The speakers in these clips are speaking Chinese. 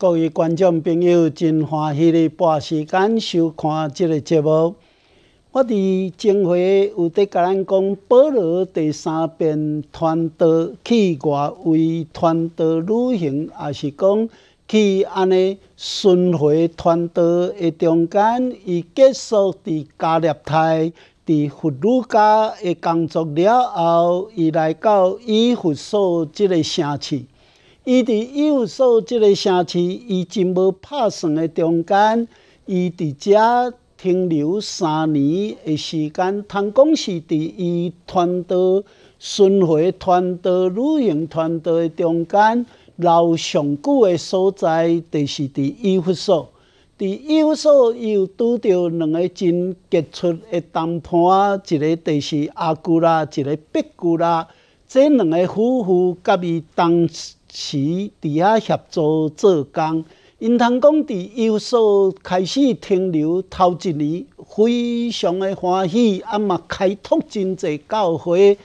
各位观众朋友，真欢喜哩！半时间收看即个节目。我伫讲回有伫甲咱讲，保罗第三遍传道去外，为传道旅行，也是讲去安尼巡回传道的中间，伊结束伫加勒泰。伫佛鲁加的工作了后，伊来到伊佛所即个城市。伊伫伊富即个城市，伊真无拍算的中间，伊伫遮停留三年的时间，通讲是伫伊团道巡回、团道旅行、团道的中间，留上久的所在，就是伫伊富索。伫伊富伊又拄着两个真杰出的同判，一个就是阿古拉，一个毕古拉，即两个夫妇甲伊当。起伫遐协助做工，因通讲伫优秀开始停留头一年，非常的欢喜，啊嘛开拓真济教会，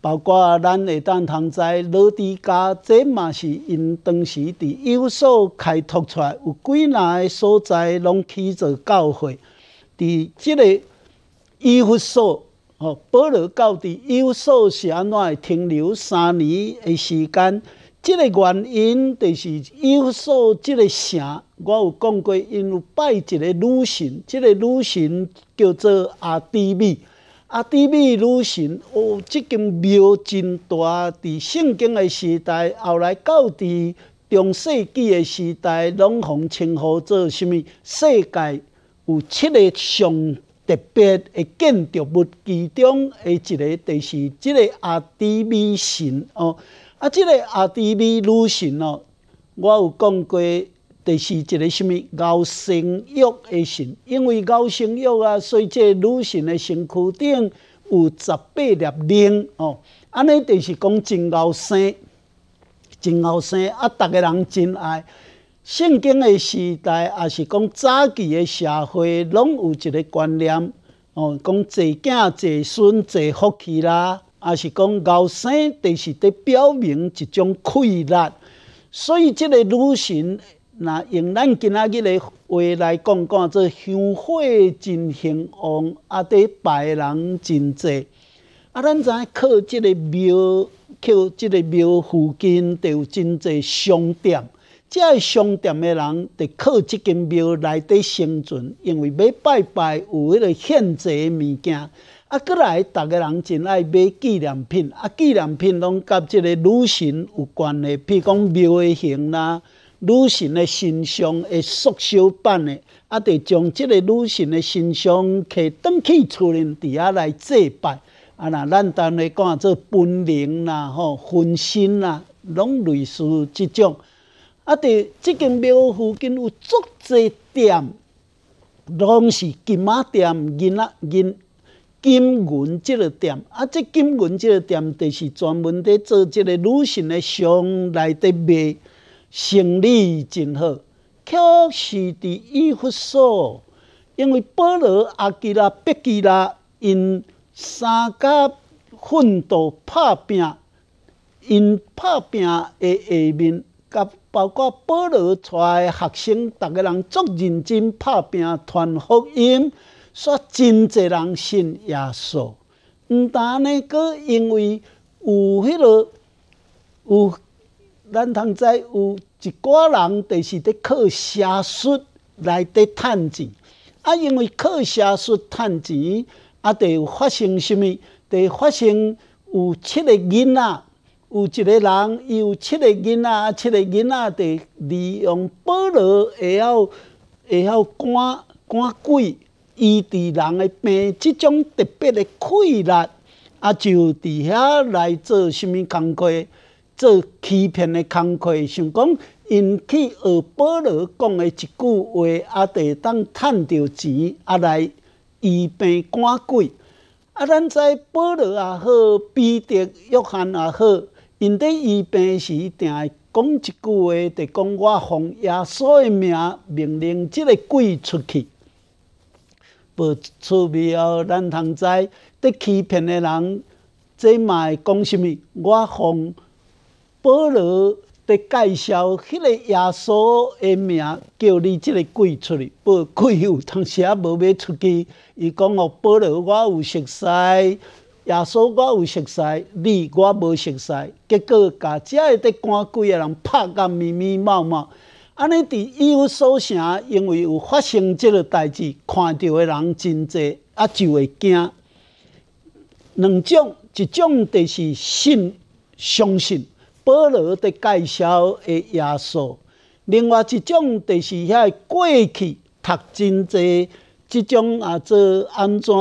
包括咱会当通知老弟家，即嘛是因当时伫优秀开拓出，来，有几那个所在拢起做教会。伫即个优秀哦，保留到伫优秀是安怎停留三年诶时间？即个原因就是，伊所即个城，我有讲过，因有拜一个女神，即个女神叫做阿迪米。阿迪米女神，哦，即间庙真大。伫圣经的时代，后来到伫中世纪的时代，拢互称呼做啥物？世界有七个上特别的建筑物，其中的一个，就是即个阿迪米神哦。啊，即个阿弟米女神哦，我有讲过，就是一个什物高生育的神，因为高生育啊，所以这女神的身躯顶有十八粒铃哦，安尼就是讲真高生，真高生啊，逐个人真爱。圣经的时代也是讲早期的社会，拢有一个观念哦，讲做囝、做孙做福气啦。啊，是讲敖生，就是伫表明一种气力。所以，即个女神，那用咱今仔日诶话来讲讲，做香火真兴旺，啊，伫拜人真济。啊，咱知靠即个庙，靠即个庙附近就有真济商店。即个商店的人，伫靠即间庙来伫生存，因为买拜拜有迄个现济物件。啊，过来，逐个人真爱买纪念品。啊，纪念品拢甲即个女神有关的，譬如讲庙诶形啦，女神诶形象诶缩小版诶，啊，得将即个女神诶形象摕倒去厝内底遐来祭拜。啊，那咱单咧讲做分灵啦、吼分身啦，拢类似即种。啊，伫即间庙附近有足济店，拢是金仔店、银仔银。金云即个店，啊，即金云即个店就是专门伫做即个女性的相来底卖，生意真好。可是伫伊佛所，因为保罗阿基拉、毕基拉，因三家奋斗拍拼，因拍拼的下面，甲包括保罗带的学生，逐个人足认真拍拼传福音。煞真济人信耶稣，毋但呢，佫因为有迄个有咱通知有一寡人，著是伫靠邪术来伫趁钱。啊，因为靠邪术趁钱，啊，著有发生甚物？就发生有七个囡仔，有一个人伊有七个囡仔，七个囡仔就利用保罗会晓会晓赶赶鬼。医治人诶病，即种特别诶困难，啊，就伫遐来做什物工作，做欺骗诶工课，想讲引起学保罗讲诶一句话，啊，得当趁到钱，啊，来医病赶鬼。啊，咱知保罗也好，彼得、约翰也好，因伫医病时定讲一句话，就讲我奉耶稣诶名命令，即个鬼出去。无味苗，咱通知。得欺骗诶人，即嘛会讲虾米？我帮保罗伫介绍，迄个耶稣诶名叫你即个鬼出去。不鬼有，当时啊无卖出去。伊讲哦，保罗，我有熟悉，耶稣我有熟悉，你我无熟悉。结果甲遮诶得赶鬼诶人拍甲密密麻麻。安尼伫伊有所城，因为有发生即个代志，看到的人真济，啊就会惊。两种，一种就是信，相信保罗的介绍的耶稣；，另外一种就是遐过去读真济，即种啊做安怎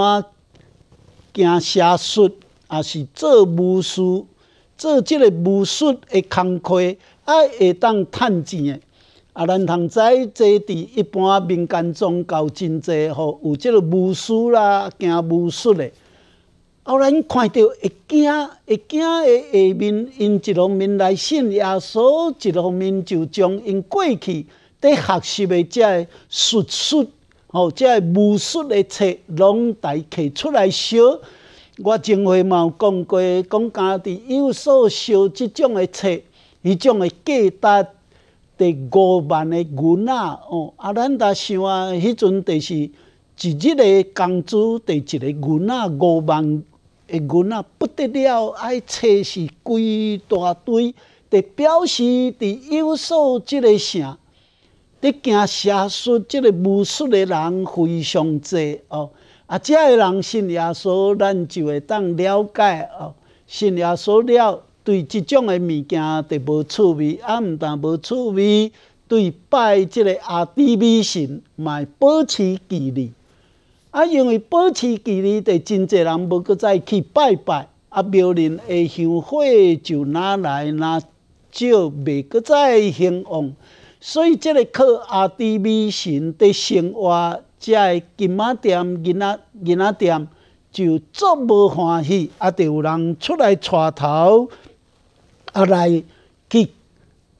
行邪术，啊是做巫术，做即个巫术的工课，啊会当趁钱的。啊，咱通知这伫一般民间宗教真侪吼，有即个巫师啦、行巫术的。后来看到会惊、会惊的下面因一方面来信，耶所一方面就将因过去伫学习的遮个术术吼，遮个巫术的册拢抬摕出来烧。我前回嘛有讲过，讲家己有所烧即种的册，伊种的价值。第五万的银啊！哦，啊，咱呾想啊，迄阵著是一日嘅工资第一个银啊，五万的银啊，不得了，爱揣是规大堆，得表示伫优秀即个城，得惊社，术即个武术嘅人非常济哦，啊，即个人信耶稣，咱就会当了解哦，信耶稣了。对即种诶物件就无趣味，啊，毋但无趣味，对拜即个阿弟美神嘛，保持距离。啊，因为保持距离，就真侪人无搁再去拜拜。啊，庙诶香火就哪来哪少，未搁再兴旺。所以即个靠阿弟美神的生活，即个金仔店、银仔银仔店，就足无欢喜，啊，著有人出来抬头。啊！来去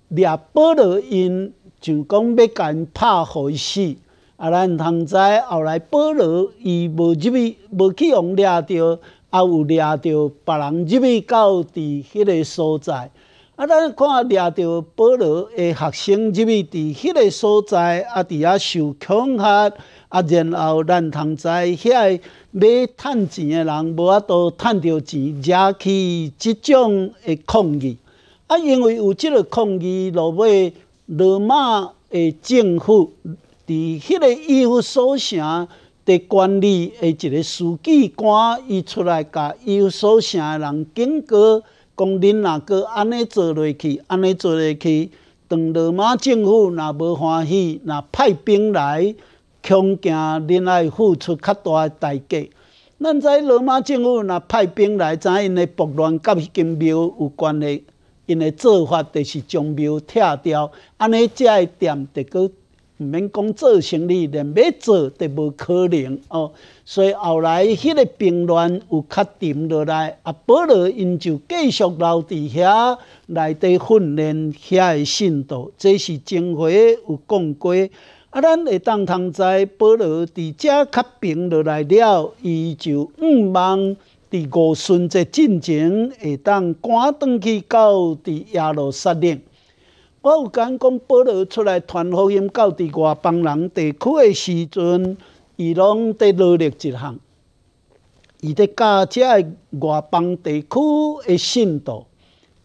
掠保罗因，就讲要甲因拍伊死。啊！咱同知后来保罗，伊无入去，无去互掠着，啊有掠着别人入去到伫迄个所在。啊！咱看掠着保罗的学生入去伫迄个所在，啊！伫遐受恐吓。啊，然后咱通知遐个买趁钱诶人无啊多趁到钱，惹起即种诶抗议。啊，因为有即个抗议，落尾罗马诶政府伫迄个伊夫所城伫管理诶一个书记官，伊出来甲伊夫所城诶人警告，讲恁若个安尼做落去，安尼做落去，当罗马政府若无欢喜，若派兵来。强行恁耐付出较大诶代价。咱知罗马政府若派兵来，知因诶暴乱甲迄经庙有关系，因诶做法就是将庙拆掉，安尼遮个店就搁毋免讲做生意，连要做都无可能哦。所以后来迄个兵乱有确定落来，啊，保罗因就继续留伫遐内底训练遐诶信徒。这是曾华有讲过。啊，咱会当通知保罗伫遮较平落来了，伊就毋茫伫五旬节进前会当赶转去到伫耶路撒冷。我有讲讲保罗出来传福音到伫外邦人地区的时阵，伊拢在努力一项，伊在教遮的外邦地区的信徒，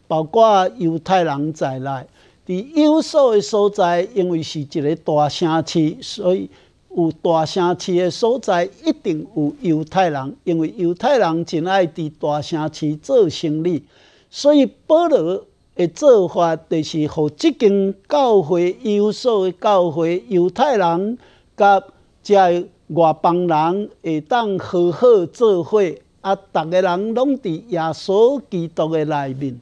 包括犹太人在内。伫优秀的所在，因为是一个大城市，所以有大城市的所在一定有犹太人，因为犹太人真爱伫大城市做生意。所以保罗的做法就是，互即间教会、优秀的教会、犹太人甲这外邦人会当好好做伙，啊，逐个人拢伫耶稣基督的内面。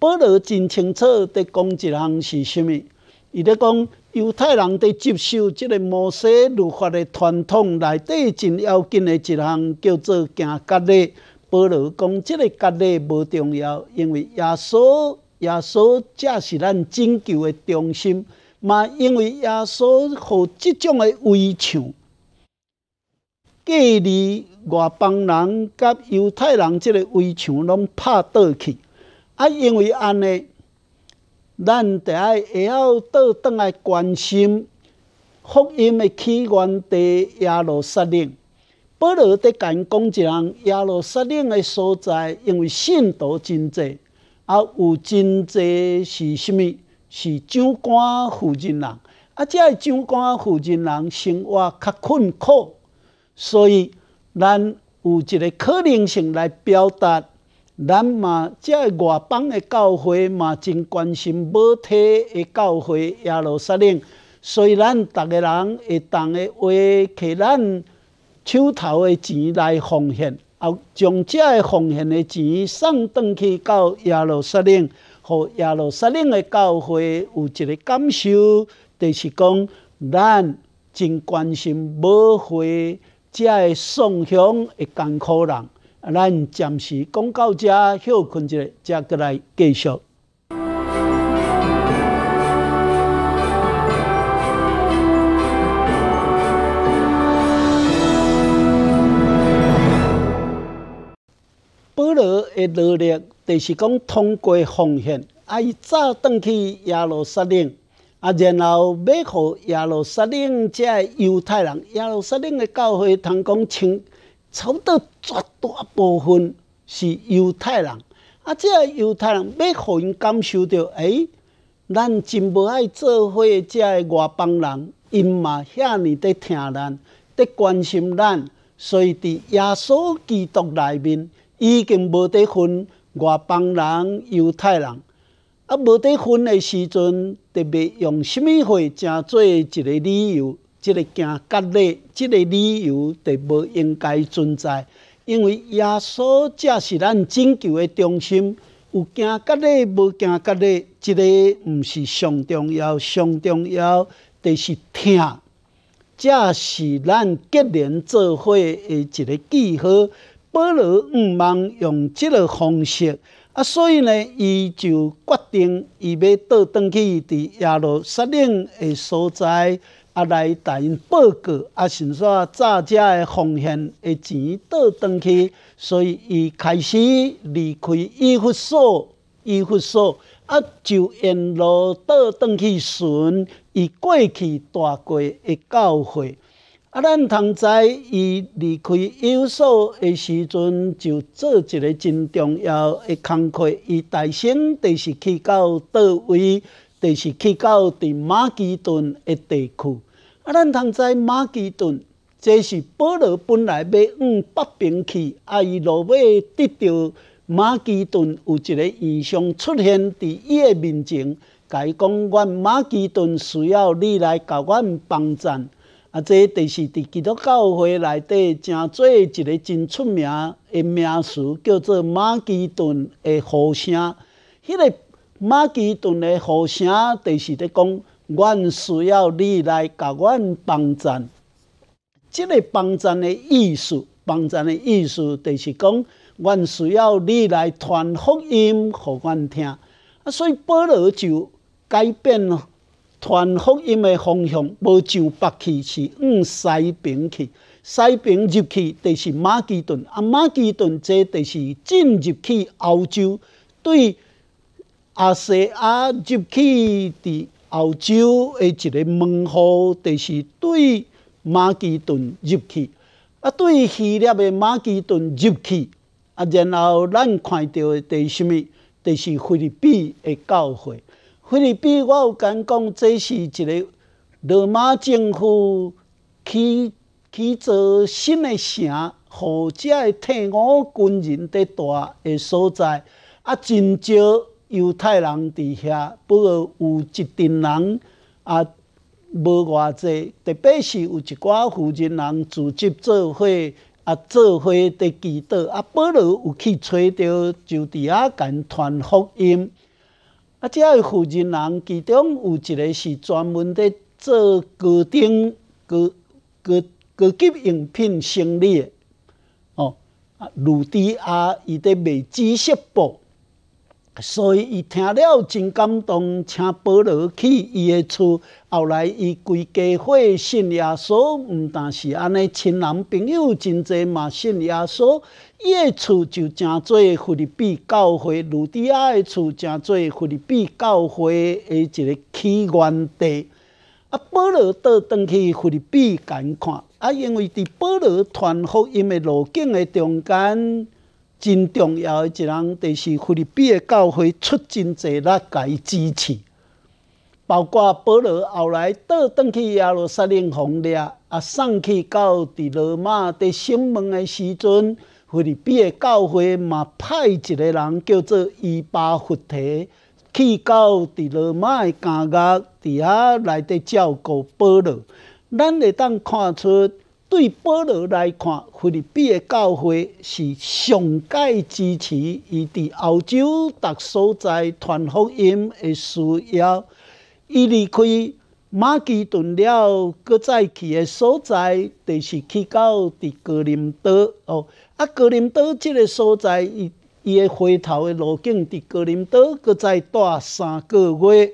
保罗真清楚，伫讲一项是啥物，伊咧讲犹太人伫接受即个摩西律法的传统内底，真要紧的一项叫做行隔咧保罗讲，即个隔咧无重要，因为耶稣、耶稣才是咱拯救的中心。嘛，因为耶稣，互即种的围墙，隔离外邦人甲犹太人即个围墙，拢拍倒去。啊，因为安尼，咱就爱会晓倒转来关心福音的起源地耶路撒冷。不如在讲讲一人耶路撒冷的所在，因为信徒真济，啊，有真济是啥物？是长官负责人，啊，即个酒馆负责人生活较困苦，所以咱有一个可能性来表达。咱嘛，即个外邦的教会嘛，真关心母体的教会——路撒冷。所虽然逐个人会当的话，摕咱手头的钱来奉献，也将遮个奉献的钱送转去到耶路撒冷，互耶路撒冷的教会有一个感受。就是讲，咱真关心母会遮的宋香的艰苦人。啊，咱暂时讲到这休困一下，再过来继续。保罗的努力就是讲通过奉献，啊，伊早转去亚鲁斯领，啊，然后要给亚鲁斯领遮犹太人，亚鲁斯领的教会通讲清，差不多。绝大部分是犹太人，啊，即个犹太人要互因感受着，哎，咱真无爱做伙，即个外邦人，因嘛遐尔在疼咱，在关心咱，所以伫耶稣基督内面已经无得分外邦人、犹太人，啊，无得分的时阵，特别用什物话，正做一个理由，即个惊隔离，即个理由就无应该存在。因为耶稣才是咱拯救的中心，有惊个咧，无惊个咧，这个毋是上重要，上重要著是听，才是咱结连做伙的一个记号。保罗毋茫用即个方式，啊，所以呢，伊就决定伊要倒转去伫亚罗萨冷的所在。啊，来代因报告，啊，想说早者的奉献的钱倒转去，所以伊开始离开医佛所，医佛所，啊，就沿路倒转去寻伊过去大过会教会。啊，咱通知伊离开医佛所的时阵，就做一个真重要的工课，伊大先，第是去到倒位，第是去到伫马其顿的地区。啊，咱通知马其顿，这是保罗本来要往北边去，啊，伊路尾得到马其顿有一个异象出现伫伊的面前，甲伊讲，阮马其顿需要你来甲阮帮战。啊，这第是伫基督教会内底正做一个真出名的名词，叫做马其顿的呼声。迄个马其顿的呼声，著是咧讲。阮需要你来甲阮帮助，这个帮助的意思，帮助的意思就是讲，阮需要你来传福音互阮听。啊，所以保罗就改变传福音的方向，无上北去，是往西边去。西边入去，就是马其顿。啊，马其顿这就是进入去欧洲，对亚细亚入去伫。澳洲的一个门户，就是对马其顿入去，啊，对希腊的马其顿入去，啊，然后咱看到的第虾物？就是菲律宾的教会。菲律宾，我有敢讲，这是一个罗马政府起起造新的城，或者替伍军人在大的所在，啊，真少。犹太人伫遐，不过有一群人也无偌济，特别是有一寡负人人组织做会，啊，做会伫祈祷，啊，不如有去找着，就伫啊，间团福音。啊，遮个负人人其中有一个是专门伫做高等高高高级用品生理的，哦，啊，如迪啊，伊伫卖知识布。所以，伊听了真感动，请保罗去伊的厝。后来，伊规家伙信耶稣，毋但是安尼，亲人朋友真侪嘛信耶稣。伊的厝就真济，菲律宾教会，卢迪亚的厝真济，菲律宾教会的一个起源地。啊，保罗倒转去菲律宾间看，啊，因为伫保罗传福音的路径的中间。真重要诶！一人就是菲律宾的教会出真侪力去支持，包括保罗后来倒倒去耶路撒冷，奉俩啊送去到伫罗马伫审问诶时阵，菲律宾的教会嘛派一个人叫做伊巴弗提去到伫罗马诶监狱伫遐内底照顾保罗，咱会当看出。对保罗来看，菲律宾教会是上界支持伊伫澳洲各所在传福音的需要。伊离开马基顿了，搁再去的所在，就是去到伫格林岛哦。啊，格林岛这个所在，伊伊的回头的路径伫格林岛，搁再带三个月。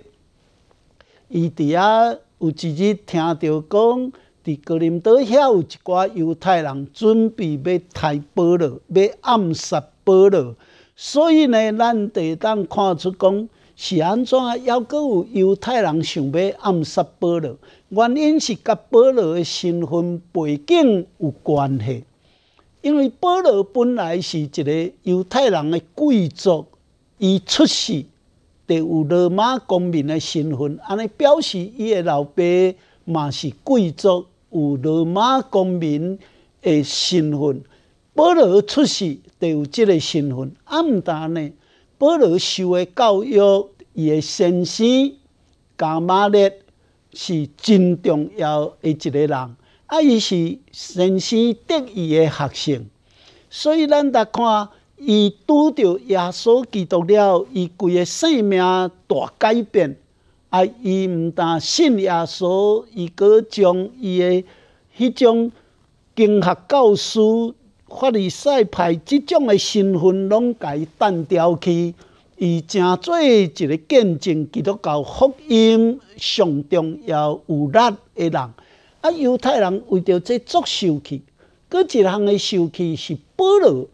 伊伫啊，有一日听到讲。伫格林岛，遐有一寡犹太人准备要杀保罗，要暗杀保罗。所以呢，咱就当看出讲是安怎，犹阁有犹太人想要暗杀保罗。原因是甲保罗的身份背景有关系。因为保罗本来是一个犹太人的贵族，伊出世著有罗马公民的身份，安尼表示伊的老爸嘛是贵族。有罗马公民诶身份，保罗出世就有即个身份。啊，毋但呢，保罗受诶教育，伊诶先生加马列是真重要诶一个人。啊，伊是先生得意诶学生，所以咱达看伊拄着耶稣基督了，伊规个生命大改变。啊！伊毋但信耶稣，伊阁将伊诶迄种经学教师、法利赛派即种诶身份，拢甲伊单掉去，伊正做一个见证基督教福音上重要有力诶人。啊！犹太人为着即作羞气，阁一项诶羞气是保罗，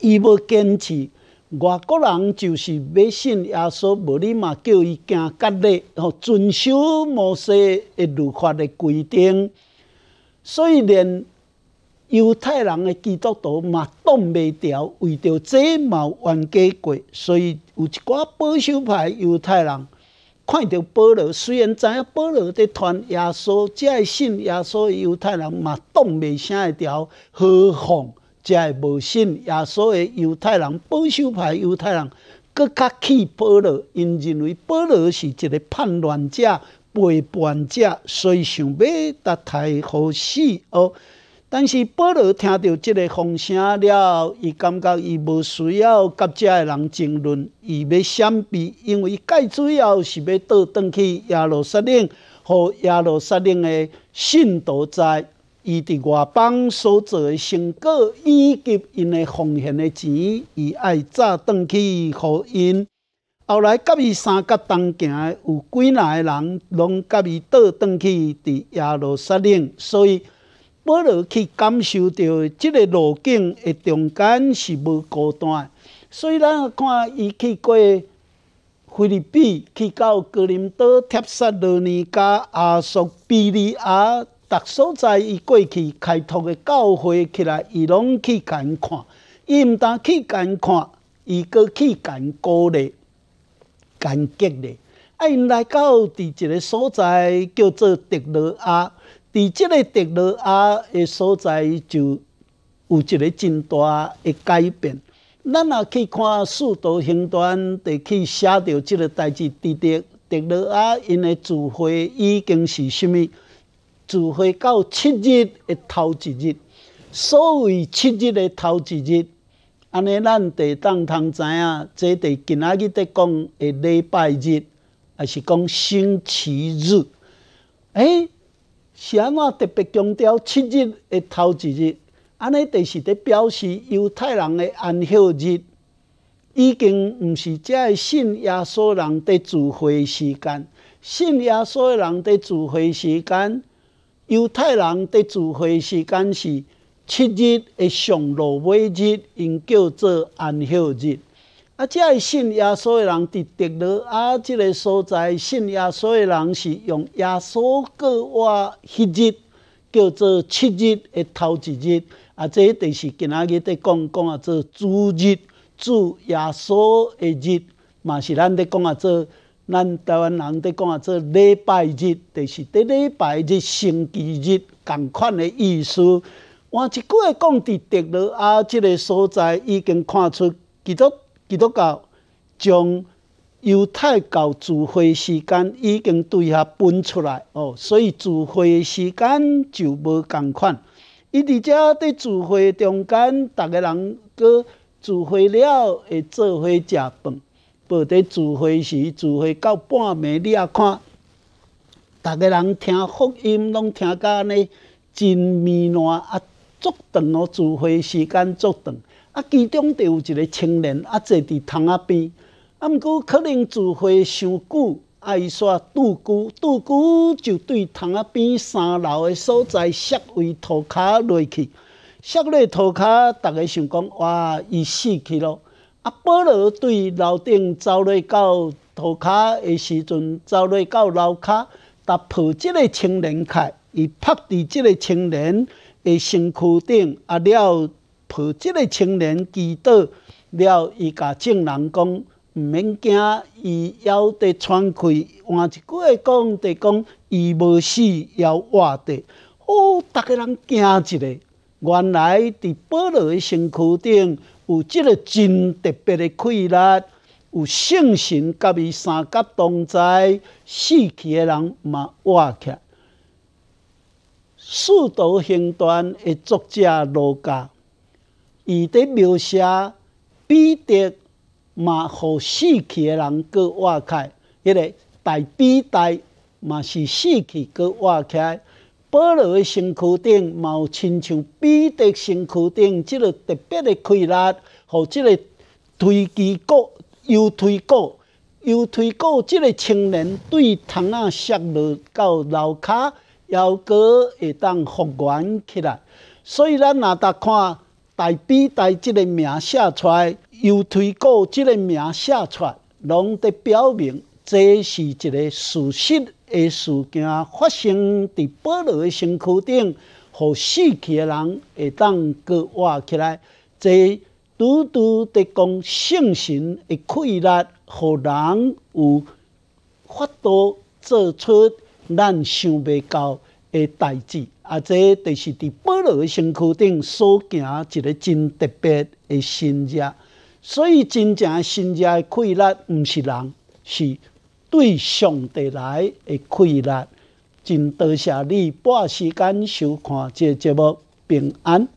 伊要坚持。外国人就是要信耶稣，无你嘛叫伊行隔离吼，遵守某些的律法的规定。所以连犹太人的基督徒嘛挡袂调，为着这嘛冤家过，所以有一寡保守派犹太人看到保罗，虽然知影保罗伫传耶稣，只信耶稣犹太人嘛挡袂啥会调，何况？即个无信耶稣的犹太人，保守派犹太人，佫较气保罗，因认为保罗是一个叛乱者、背叛者，所以想要达台互死哦。但是保罗听到即个风声了后，伊感觉伊无需要甲遮个人争论，伊要闪避，因为伊改主要是要倒转去耶路撒冷，互耶路撒冷的信徒在。伊伫外邦所做诶成果，以及因诶奉献诶钱，伊爱早转去互因。后来甲伊三甲同行诶有几那诶人，拢甲伊倒转去伫亚罗撒冷，所以无落去感受着即个路径诶中间是无孤单。所以咱看伊去过菲律宾，去到格林岛、贴萨罗尼加、阿索比利亚。各所在，伊过去开拓的教会起来，伊拢去共看，伊毋但去共看，伊阁去共鼓励、间激咧。啊，因来到伫一个所在叫做迪洛亚，伫即个迪洛亚的所在就有一个真大的改变。咱若去看《四道行传》，就去写到即个代志，伫伫迪洛亚因的教会已经是虾物？自会到七日的头一日，所谓七日的头一日，安尼咱第当通知影，即第今仔日伫讲的礼拜日，也是讲星期日？哎，安我特别强调七日的头一日，安尼就是伫表示犹太人的安息日，已经毋是只信稣缩人伫聚会时间，信耶稣的人伫聚会时间。犹太人伫聚会时间是七日，会上落尾日，因叫做安息日。啊，即个信耶稣的人伫特罗，啊，即个所在信耶稣的人是用耶稣过活迄日，叫做七日的头一日。啊，即一定是今仔日在讲讲啊，做主日，主耶稣的日，嘛是咱在讲啊做。咱台湾人伫讲啊，做礼拜日，就是伫礼拜日、星期日共款的意思。换一句话讲，伫德罗啊，即个所在已经看出基督、基督教将犹太教聚会时间已经对下分出来哦，所以聚会的时间就无共款。伊伫遮伫聚会中间，逐个人过聚会了会做伙食饭。报咧聚会时，聚会到半暝，你也看，逐个人听福音，拢听到安尼，真迷烂啊！足长哦，聚会时间足长，啊，其中就有一个青年啊，坐伫窗仔边，啊，毋过可能聚会伤久，啊，伊煞拄久，拄久就对窗仔边三楼的所在，摔为涂骹落去，摔落涂骹，逐个想讲，哇，伊死去咯。啊！保罗对楼顶走落到涂跤的时阵，走落到楼跤，踏抱即个青年开，伊拍伫即个青年的身躯顶，啊了抱即个青年祈倒，了伊甲众人讲：毋免惊，伊腰得喘开。换一句话讲，得讲伊无死，要活的。哦，逐个人惊一下，原来伫保罗的身躯顶。有即个真特别的气力，有信神甲伊三甲同在，死去的人嘛活起。四道行端的作者罗家，伊伫描写彼得嘛，互死去的人个活起。迄个大比大嘛是死去个活起。保罗诶，身躯顶毛亲像彼得身躯顶即个特别诶，开力，互即个推旗鼓、右推鼓、右推鼓，即个青年对窗仔摔落到楼骹，腰果会当复原起来。所以咱若达看大彼得即个名写出，来，右推鼓即个名写出，来，拢伫表明。这是一个事实的事件，发生伫保罗的身躯顶，死去的人会当搁活起来。这拄拄伫讲，圣神的气力，互人有法度做出咱想袂到的代志。啊，这就是伫保罗的身躯顶所行一个真特别的神迹。所以真正的神迹的气力，毋是人，是。对上帝来，的快乐。真多谢你半时间收看这节目，平安。